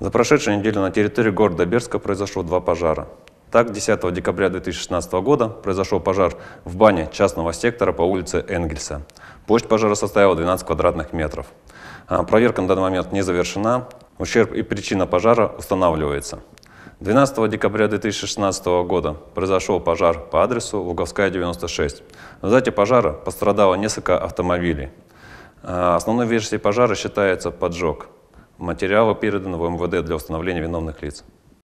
За прошедшую неделю на территории города Берска произошло два пожара. Так, 10 декабря 2016 года произошел пожар в бане частного сектора по улице Энгельса. Площадь пожара составила 12 квадратных метров. А, проверка на данный момент не завершена. Ущерб и причина пожара устанавливается. 12 декабря 2016 года произошел пожар по адресу Луговская, 96. В результате пожара пострадало несколько автомобилей. А, основной версией пожара считается поджог – Материалы переданы в МВД для установления виновных лиц.